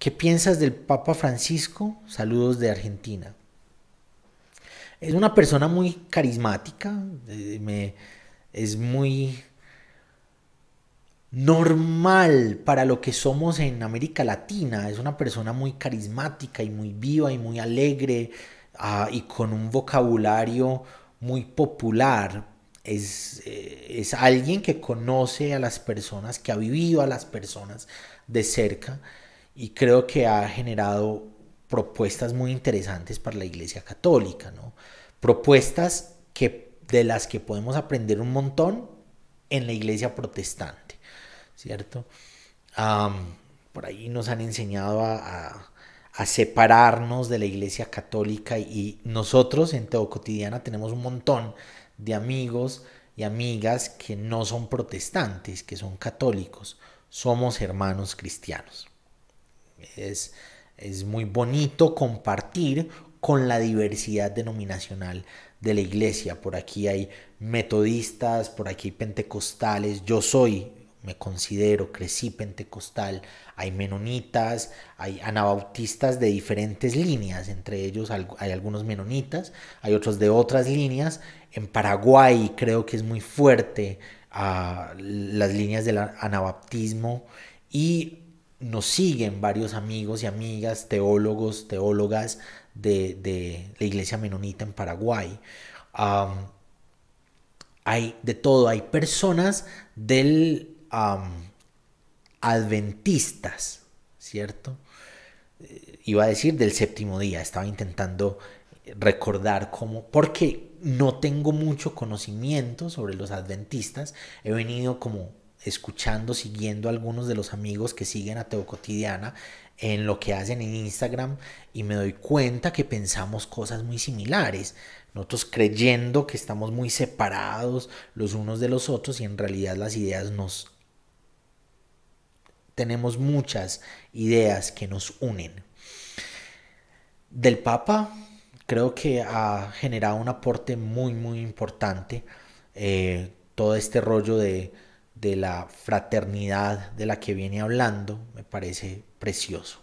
¿Qué piensas del Papa Francisco? Saludos de Argentina. Es una persona muy carismática, eh, es muy normal para lo que somos en América Latina. Es una persona muy carismática y muy viva y muy alegre ah, y con un vocabulario muy popular. Es, eh, es alguien que conoce a las personas, que ha vivido a las personas de cerca y creo que ha generado propuestas muy interesantes para la Iglesia Católica, ¿no? Propuestas que, de las que podemos aprender un montón en la Iglesia Protestante, ¿cierto? por ahí nos han enseñado a, separarnos de la Iglesia Católica y nosotros en todo Cotidiana tenemos un montón de amigos y amigas que no son protestantes, que son católicos, somos hermanos cristianos. Es, es muy bonito compartir con la diversidad denominacional de la iglesia. Por aquí hay metodistas, por aquí hay pentecostales. Yo soy, me considero, crecí pentecostal. Hay menonitas, hay anabautistas de diferentes líneas. Entre ellos hay algunos menonitas, hay otros de otras líneas. En Paraguay creo que es muy fuerte a ah, las líneas del anabaptismo. Y nos siguen varios amigos y amigas, teólogos, teólogas de, la iglesia menonita en Paraguay. hay de todo, hay personas del adventistas, ¿cierto? Eh, iba a decir del séptimo día, estaba intentando recordar cómo, porque no tengo mucho conocimiento sobre los adventistas, he venido como escuchando, siguiendo a algunos de los amigos que siguen a Teo Cotidiana en lo que hacen en Instagram y me doy cuenta que pensamos cosas muy similares. Nosotros creyendo que estamos muy separados los unos de los otros y en realidad las ideas nos... Tenemos muchas ideas que nos unen. Del Papa creo que ha generado un aporte muy muy importante eh, todo este rollo de de la fraternidad de la que viene hablando, me parece precioso.